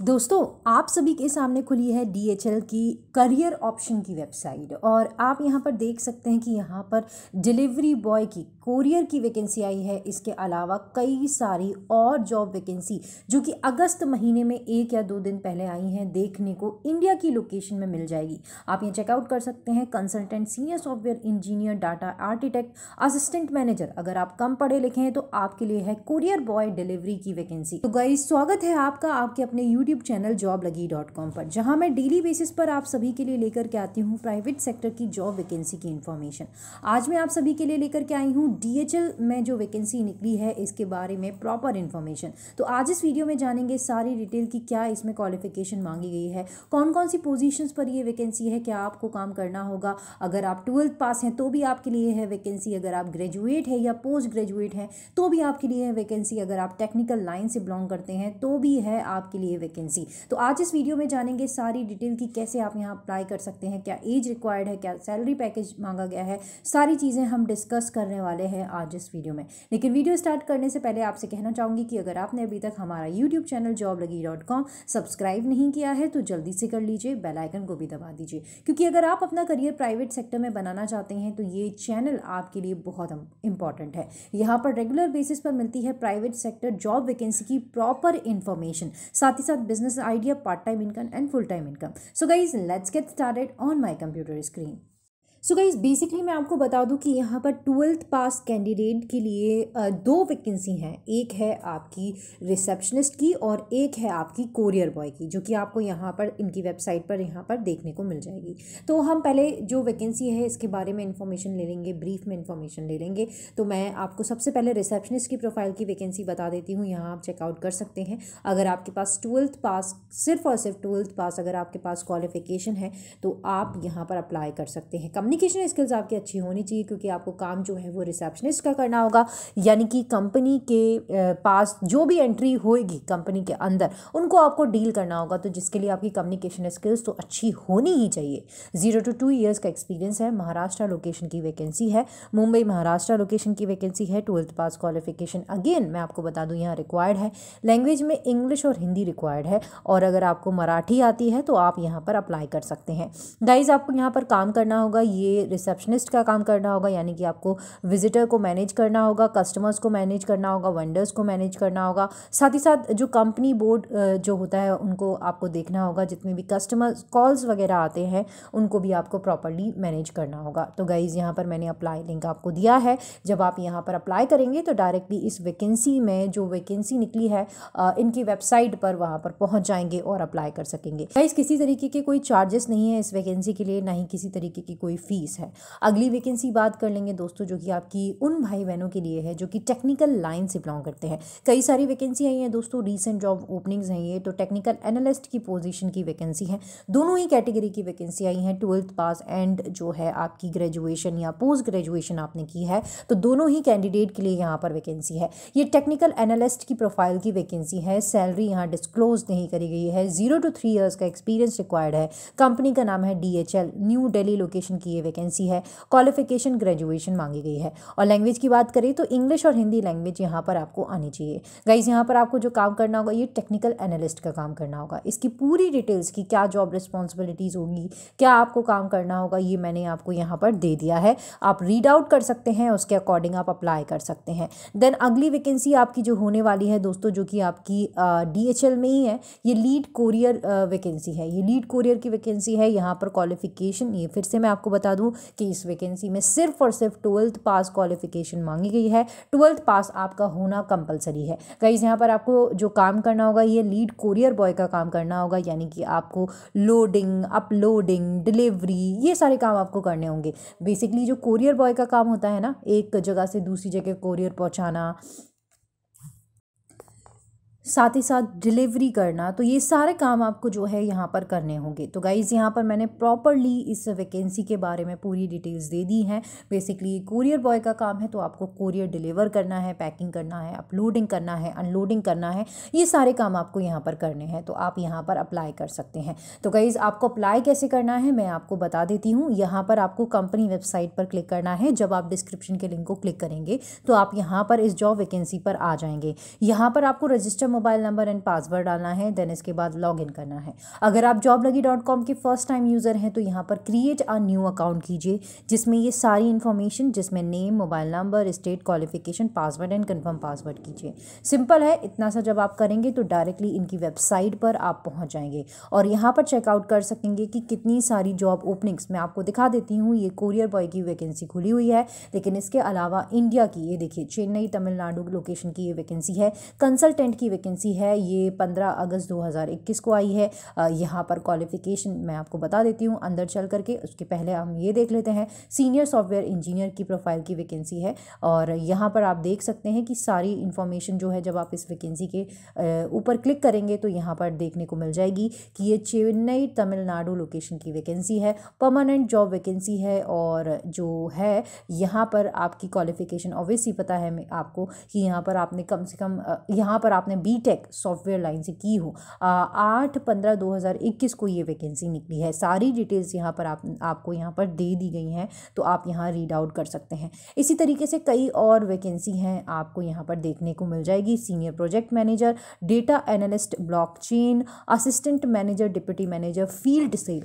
दोस्तों आप सभी के सामने खुली है एल की करियर ऑप्शन की वेबसाइट और आप यहाँ पर देख सकते हैं कि यहाँ पर डिलीवरी बॉय की कोरियर की वैकेंसी आई है इसके अलावा कई सारी और जॉब वैकेंसी जो कि अगस्त महीने में एक या दो दिन पहले आई हैं देखने को इंडिया की लोकेशन में मिल जाएगी आप ये चेकआउट कर सकते हैं consultant senior software engineer data architect assistant manager अगर आप कम पढ़े लिखे हैं तो आपके लिए है कोरियर बॉय डिलीवरी की वैकेंसी तो गई स्वागत है आपका आपके अपने यूट्यूब यूट्यूब चैनल जॉब लगी डॉट कॉम पर जहाँ मैं डेली बेसिस पर आप सभी के लिए लेकर के आती हूँ प्राइवेट सेक्टर की जॉब वैकेंसी की इन्फॉर्मेशन आज मैं आप सभी के लिए लेकर के आई हूँ डीएचएल में जो वैकेंसी निकली है इसके बारे में प्रॉपर इन्फॉर्मेशन तो आज इस वीडियो में जानेंगे सारी डिटेल की क्या इसमें क्वालिफिकेशन मांगी गई है कौन कौन सी पोजिशन पर ये वैकेंसी है क्या आपको काम करना होगा अगर आप ट्वेल्थ पास हैं तो भी आपके लिए है वैकेंसी अगर आप ग्रेजुएट है या पोस्ट ग्रेजुएट हैं तो भी आपके लिए है वैकेंसी अगर आप टेक्निकल लाइन से बिलोंग करते हैं तो भी है आपके लिए वैकेंसी वैकेंसी तो आज इस वीडियो में जानेंगे सारी डिटेल की कैसे आप यहाँ अप्लाई कर सकते हैं क्या एज रिक्वायर्ड है क्या सैलरी पैकेज मांगा गया है सारी चीज़ें हम डिस्कस करने वाले हैं आज इस वीडियो में लेकिन वीडियो स्टार्ट करने से पहले आपसे कहना चाहूँगी कि अगर आपने अभी तक हमारा यूट्यूब चैनल जॉब लगी डॉट कॉम सब्सक्राइब नहीं किया है तो जल्दी से कर लीजिए बेलाइकन को भी दबा दीजिए क्योंकि अगर आप अपना करियर प्राइवेट सेक्टर में बनाना चाहते हैं तो ये चैनल आपके लिए बहुत इंपॉर्टेंट है यहाँ पर रेगुलर बेसिस पर मिलती है प्राइवेट सेक्टर जॉब वैकेंसी की प्रॉपर इन्फॉर्मेशन साथ ही साथ business idea, part-time income and full-time income. So guys, let's get started on my computer screen. So guys basically मैं आपको बता दूं कि यहाँ पर ट्वेल्थ पास कैंडिडेट के लिए दो वैकेंसी हैं एक है आपकी रिसेप्शनिस्ट की और एक है आपकी कोरियर बॉय की जो कि आपको यहाँ पर इनकी वेबसाइट पर यहाँ पर देखने को मिल जाएगी तो हम पहले जो वैकेंसी है इसके बारे में इन्फॉर्मेशन ले लेंगे ब्रीफ में इन्फॉर्मेशन ले लेंगे तो मैं आपको सबसे पहले रिसेप्शनिस्ट की प्रोफाइल की वैकेंसी बता देती हूँ यहाँ आप चेकआउट कर सकते हैं अगर आपके पास ट्वेल्थ पास सिर्फ और सिर्फ ट्वेल्थ पास अगर आपके पास क्वालिफिकेशन है तो आप यहाँ पर अप्लाई कर सकते हैं कम्युनिक कम्युनिकेशन स्किल्स आपकी अच्छी होनी चाहिए क्योंकि आपको काम जो है वो रिसेप्शनिस्ट का करना होगा यानी कि कंपनी के पास जो भी एंट्री होएगी कंपनी के अंदर उनको आपको डील करना होगा तो जिसके लिए आपकी कम्युनिकेशन स्किल्स तो अच्छी होनी ही चाहिए ज़ीरो टू टू ईयर्स का एक्सपीरियंस है महाराष्ट्र लोकेशन की वैकेंसी है मुंबई महाराष्ट्र लोकेशन की वैकेंसी है ट्वेल्थ पास क्वालिफिकेशन अगेन मैं आपको बता दूँ यहाँ रिक्वायर्ड है लैंग्वेज में इंग्लिश और हिंदी रिक्वायर्ड है और अगर आपको मराठी आती है तो आप यहाँ पर अप्लाई कर सकते हैं गाइज आपको यहाँ पर काम करना होगा ये रिसेप्शनिस्ट का काम करना होगा यानी कि आपको विजिटर को मैनेज करना होगा कस्टमर्स को मैनेज करना होगा वेंडर्स को मैनेज करना होगा साथ ही साथ जो कंपनी बोर्ड जो होता है उनको आपको देखना होगा जितने भी कस्टमर कॉल्स वगैरह आते हैं उनको भी आपको प्रॉपरली मैनेज करना होगा तो गाइज़ यहाँ पर मैंने अप्लाई लिंक आपको दिया है जब आप यहाँ पर अप्लाई करेंगे तो डायरेक्टली इस वैकेंसी में जो वैकेंसी निकली है इनकी वेबसाइट पर वहाँ पर पहुँच जाएंगे और अप्लाई कर सकेंगे गाइज़ किसी तरीके के कोई चार्जेस नहीं है इस वैकेंसी के लिए ना ही किसी तरीके की कोई फ़ीस है अगली वैकेंसी बात कर लेंगे दोस्तों जो कि आपकी उन भाई बहनों के लिए है जो कि टेक्निकल लाइन से बिलोंग करते हैं कई सारी वैकेंसी आई हैं दोस्तों रिसेंट जॉब ओपनिंग्स हैं ये तो टेक्निकल एनालिस्ट की पोजिशन की वैकेंसी है दोनों ही कैटेगरी की वैकेंसी आई हैं ट्वेल्थ पास एंड जो है आपकी ग्रेजुएशन या पोस्ट ग्रेजुएशन आपने की है तो दोनों ही कैंडिडेट के लिए यहाँ पर वैकेंसी है ये टेक्निकल एनालिस्ट की प्रोफाइल की वैकेंसी है सैलरी यहाँ डिस्क्लोज नहीं करी गई है जीरो टू थ्री ईयर्स का एक्सपीरियंस रिक्वायर्ड है कंपनी का नाम है डी न्यू डेली लोकेशन की ये वैकेंसी है क्वालिफिकेशन ग्रेजुएशन मांगी गई है और लैंग्वेज की बात करें तो इंग्लिश और हिंदी लैंग्वेज यहाँ पर आपको आनी चाहिए गाइज यहाँ पर आपको जो काम करना होगा ये टेक्निकल एनालिस्ट का काम करना होगा इसकी पूरी डिटेल्स की क्या जॉब रिस्पॉन्सिबिलिटीज़ होंगी क्या आपको काम करना होगा ये मैंने आपको यहाँ पर दे दिया है आप रीड आउट कर सकते हैं उसके अकॉर्डिंग आप अप्लाई कर सकते हैं देन अगली वैकेंसी आपकी जो होने वाली है दोस्तों जो कि आपकी डी uh, में ही है ये लीड कोरियर वैकेंसी है ये लीड कोरियर की वैकेंसी है यहाँ पर क्वालिफिकेशन ये फिर से मैं आपको बता बता दूँ कि इस वैकेंसी में सिर्फ और सिर्फ ट्वेल्थ पास क्वालिफिकेशन मांगी गई है ट्वेल्थ पास आपका होना कंपलसरी है गाइज यहाँ पर आपको जो काम करना होगा ये लीड कोरियर बॉय का काम करना होगा यानी कि आपको लोडिंग अपलोडिंग डिलीवरी ये सारे काम आपको करने होंगे बेसिकली जो कोरियर बॉय का काम होता है ना एक जगह से दूसरी जगह कोरियर पहुँचाना साथ ही साथ डिलीवरी करना तो ये सारे काम आपको जो है यहाँ पर करने होंगे तो गाइज़ यहाँ पर मैंने प्रॉपरली इस वैकेंसी के बारे में पूरी डिटेल्स दे दी हैं बेसिकली कोरियर बॉय का काम है तो आपको कोरियर डिलीवर करना है पैकिंग करना है अपलोडिंग करना है अनलोडिंग करना है ये सारे काम आपको यहाँ पर करने हैं तो आप यहाँ पर अप्लाई कर सकते हैं तो गाइज़ आपको अप्लाई कैसे करना है मैं आपको बता देती हूँ यहाँ पर आपको कंपनी वेबसाइट पर क्लिक करना है जब आप डिस्क्रिप्शन के लिंक को क्लिक करेंगे तो आप यहाँ पर इस जॉब वैकेंसी पर आ जाएंगे यहाँ पर आपको register mobile number and password डालना है देन इसके बाद लॉग इन करना है अगर आप जॉब लगी डॉट कॉम के फर्स्ट टाइम यूज़र हैं तो यहाँ पर क्रिएट अ न्यू अकाउंट कीजिए जिसमें ये सारी इन्फॉर्मेशन जिसमें name mobile number state qualification password and confirm password कीजिए सिंपल है इतना सा जब आप करेंगे तो डायरेक्टली इनकी वेबसाइट पर आप पहुँच जाएंगे और यहाँ पर चेकआउट कर सकेंगे कि कितनी सारी जॉब ओपनिंग्स मैं आपको दिखा देती हूँ ये कोरियर बॉय की वैकेंसी खुली हुई है लेकिन इसके अलावा इंडिया की ये देखिए चेन्नई तमिलनाडु लोकेशन की ये वैकेंसी है कंसल्टेंट की वैकेंसी वैकेंसी है ये 15 अगस्त 2021 को आई है यहाँ पर क्वालिफ़िकेशन मैं आपको बता देती हूँ अंदर चल करके उसके पहले हम ये देख लेते हैं सीनियर सॉफ्टवेयर इंजीनियर की प्रोफाइल की वैकेंसी है और यहाँ पर आप देख सकते हैं कि सारी इन्फॉर्मेशन जो है जब आप इस वैकेंसी के ऊपर क्लिक करेंगे तो यहाँ पर देखने को मिल जाएगी कि ये चेन्नई तमिलनाडु लोकेशन की वैकेंसी है परमानेंट जॉब वैकेंसी है और जो है यहाँ पर आपकी क्वालिफ़िकेशन ऑब्वियसली पता है आपको कि यहाँ पर आपने कम से कम यहाँ पर आपने बी बीटेक सॉफ्टवेयर लाइन से की हो आठ पंद्रह दो हज़ार इक्कीस को ये वैकेंसी निकली है सारी डिटेल्स यहाँ पर आप आपको यहाँ पर दे दी गई हैं तो आप यहाँ रीड आउट कर सकते हैं इसी तरीके से कई और वैकेंसी हैं आपको यहाँ पर देखने को मिल जाएगी senior project manager data analyst block assistant manager deputy manager field sale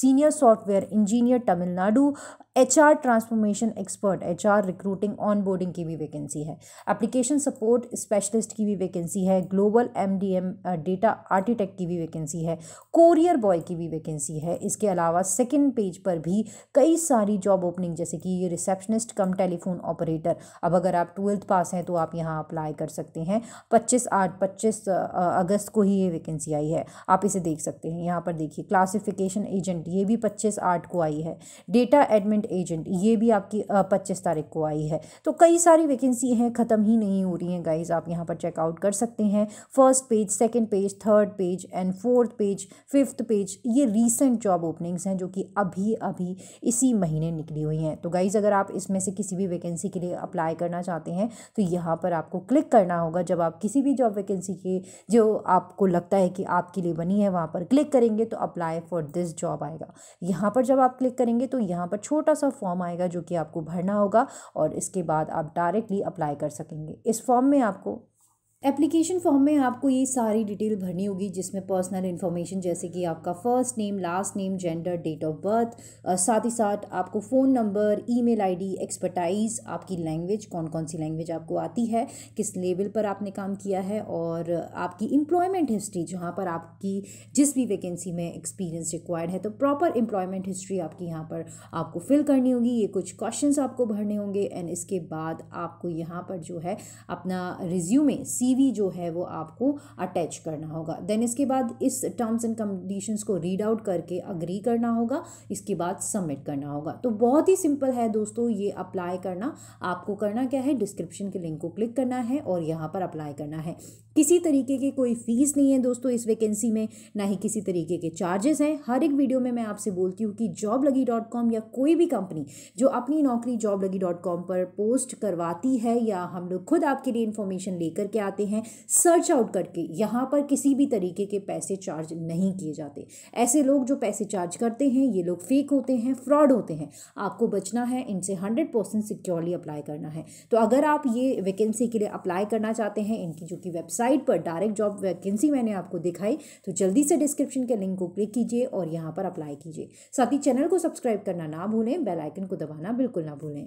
senior software engineer Tamil Nadu H R transformation expert H R recruiting onboarding की भी वैकेंसी है एप्लीकेशन सपोर्ट स्पेशलिस्ट की भी वैकेंसी है global M D M data architect की भी vacancy है courier boy की भी वैकेंसी है इसके अलावा सेकेंड पेज पर भी कई सारी जॉब ओपनिंग जैसे कि ये रिसेप्शनिस्ट कम टेलीफोन ऑपरेटर अब अगर आप ट्वेल्थ पास हैं तो आप यहाँ अप्लाई कर सकते हैं पच्चीस आठ पच्चीस uh, अगस्त को ही ये वैकेंसी आई है आप इसे देख सकते हैं यहाँ पर देखिए क्लासिफिकेशन एजेंट एजेंट ये भी पच्चीस आठ को आई है डेटा एडमिट एजेंट ये भी आपकी पच्चीस तारीख को आई है तो कई सारी वैकेंसी हैं ख़त्म ही नहीं हो रही हैं गाइज आप यहाँ पर चेकआउट कर सकते हैं first page second page third page and fourth page fifth page ये रिसेंट जॉब ओपनिंग्स हैं जो कि अभी अभी इसी महीने निकली हुई हैं तो गाइज़ अगर आप इसमें से किसी भी वैकेंसी के लिए अप्लाई करना चाहते हैं तो यहाँ पर आपको क्लिक करना होगा जब आप किसी भी जॉब वैकेंसी के जो आपको लगता है कि आपके लिए बनी है वहाँ पर क्लिक करेंगे तो अप्लाई फॉर दिस जॉब आए आएगा यहाँ पर जब आप क्लिक करेंगे तो यहाँ पर छोटा सा फॉर्म आएगा जो कि आपको भरना होगा और इसके बाद आप डायरेक्टली अप्लाई कर सकेंगे इस फॉर्म में आपको एप्लीकेशन फॉर्म में आपको ये सारी डिटेल भरनी होगी जिसमें पर्सनल इन्फॉर्मेशन जैसे कि आपका first name last name gender date of birth साथ ही साथ आपको phone number email ID expertise आपकी लैंग्वेज कौन कौन सी लैंग्वेज आपको आती है किस लेवल पर आपने काम किया है और आपकी इम्प्लॉयमेंट हिस्ट्री जहाँ पर आपकी जिस भी वैकेंसी में एक्सपीरियंस रिक्वायर्ड है तो प्रॉपर एम्प्लॉयमेंट हिस्ट्री आपकी यहाँ पर आपको फिल करनी होगी ये कुछ क्वेश्चन आपको भरने होंगे एंड इसके बाद आपको यहाँ पर जो है अपना रिज्यूमे सी सीवी जो है वो आपको अटैच करना होगा देन इसके बाद इस टर्म्स एंड कंडीशन को रीड आउट करके अग्री करना होगा इसके बाद सबमिट करना होगा तो बहुत ही सिंपल है दोस्तों ये अप्लाई करना आपको करना क्या है डिस्क्रिप्शन के लिंक को क्लिक करना है और यहाँ पर अप्लाई करना है किसी तरीके की कोई फ़ीस नहीं है दोस्तों इस वैकेंसी में ना ही किसी तरीके के चार्जेस हैं हर एक वीडियो में मैं आपसे बोलती हूँ कि जॉब लगी डॉट कॉम या कोई भी कंपनी जो अपनी नौकरी जॉब लगी डॉट कॉम पर पोस्ट करवाती है या हम लोग खुद आपके लिए इन्फॉर्मेशन लेकर के आते जाते हैं सर्च आउट करके यहाँ पर किसी भी तरीके के पैसे चार्ज नहीं किए जाते ऐसे लोग जो पैसे चार्ज करते हैं ये लोग फेक होते हैं फ्रॉड होते हैं आपको बचना है इनसे हंड्रेड परसेंट सिक्योरली अप्लाई करना है तो अगर आप ये वैकेंसी के लिए अप्लाई करना चाहते हैं इनकी जो कि वेबसाइट पर डायरेक्ट जॉब वैकेंसी मैंने आपको दिखाई तो जल्दी से डिस्क्रिप्शन के लिंक को क्लिक कीजिए और यहाँ पर अप्लाई कीजिए साथ ही चैनल को सब्सक्राइब करना ना भूलें बेलाइकन को दबाना बिल्कुल ना भूलें